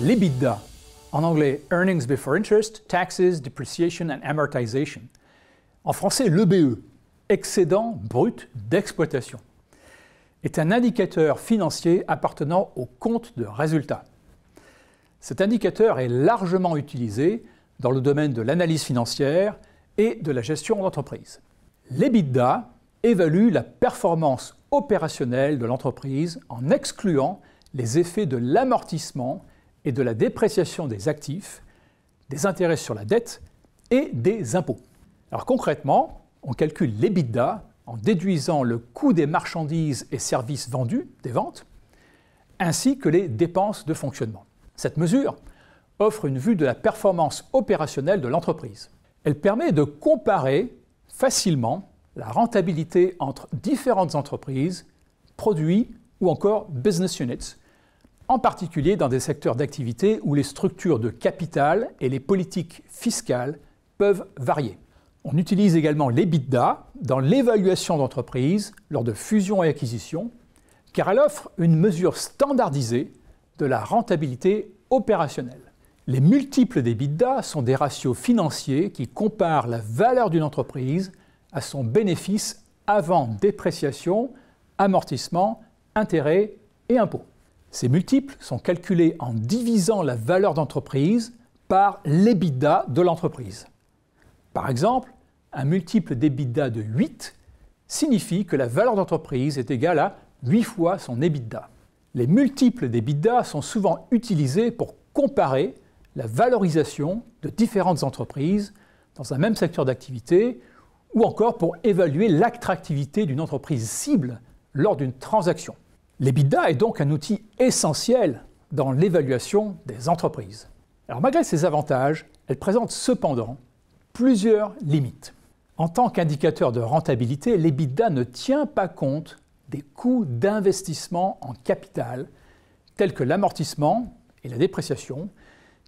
L'EBITDA, en anglais Earnings Before Interest, Taxes, Depreciation and Amortization. En français, l'EBE, Excédent brut d'exploitation, est un indicateur financier appartenant au compte de résultats. Cet indicateur est largement utilisé dans le domaine de l'analyse financière et de la gestion d'entreprise. L'EBITDA évalue la performance opérationnelle de l'entreprise en excluant les effets de l'amortissement et de la dépréciation des actifs, des intérêts sur la dette et des impôts. Alors concrètement, on calcule l'EBITDA en déduisant le coût des marchandises et services vendus, des ventes, ainsi que les dépenses de fonctionnement. Cette mesure offre une vue de la performance opérationnelle de l'entreprise. Elle permet de comparer facilement la rentabilité entre différentes entreprises, produits ou encore business units en particulier dans des secteurs d'activité où les structures de capital et les politiques fiscales peuvent varier. On utilise également l'EBITDA dans l'évaluation d'entreprises lors de fusions et acquisitions, car elle offre une mesure standardisée de la rentabilité opérationnelle. Les multiples d'EBITDA sont des ratios financiers qui comparent la valeur d'une entreprise à son bénéfice avant dépréciation, amortissement, intérêt et impôts. Ces multiples sont calculés en divisant la valeur d'entreprise par l'EBITDA de l'entreprise. Par exemple, un multiple d'EBITDA de 8 signifie que la valeur d'entreprise est égale à 8 fois son EBITDA. Les multiples d'EBITDA sont souvent utilisés pour comparer la valorisation de différentes entreprises dans un même secteur d'activité ou encore pour évaluer l'attractivité d'une entreprise cible lors d'une transaction. L'EBITDA est donc un outil essentiel dans l'évaluation des entreprises. Alors malgré ses avantages, elle présente cependant plusieurs limites. En tant qu'indicateur de rentabilité, l'EBITDA ne tient pas compte des coûts d'investissement en capital tels que l'amortissement et la dépréciation,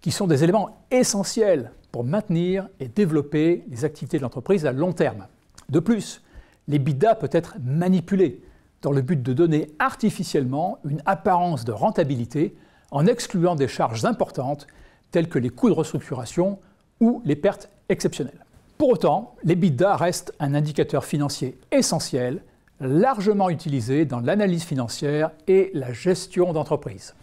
qui sont des éléments essentiels pour maintenir et développer les activités de l'entreprise à long terme. De plus, l'EBITDA peut être manipulé dans le but de donner artificiellement une apparence de rentabilité en excluant des charges importantes telles que les coûts de restructuration ou les pertes exceptionnelles. Pour autant, l'EBITDA reste un indicateur financier essentiel, largement utilisé dans l'analyse financière et la gestion d'entreprise.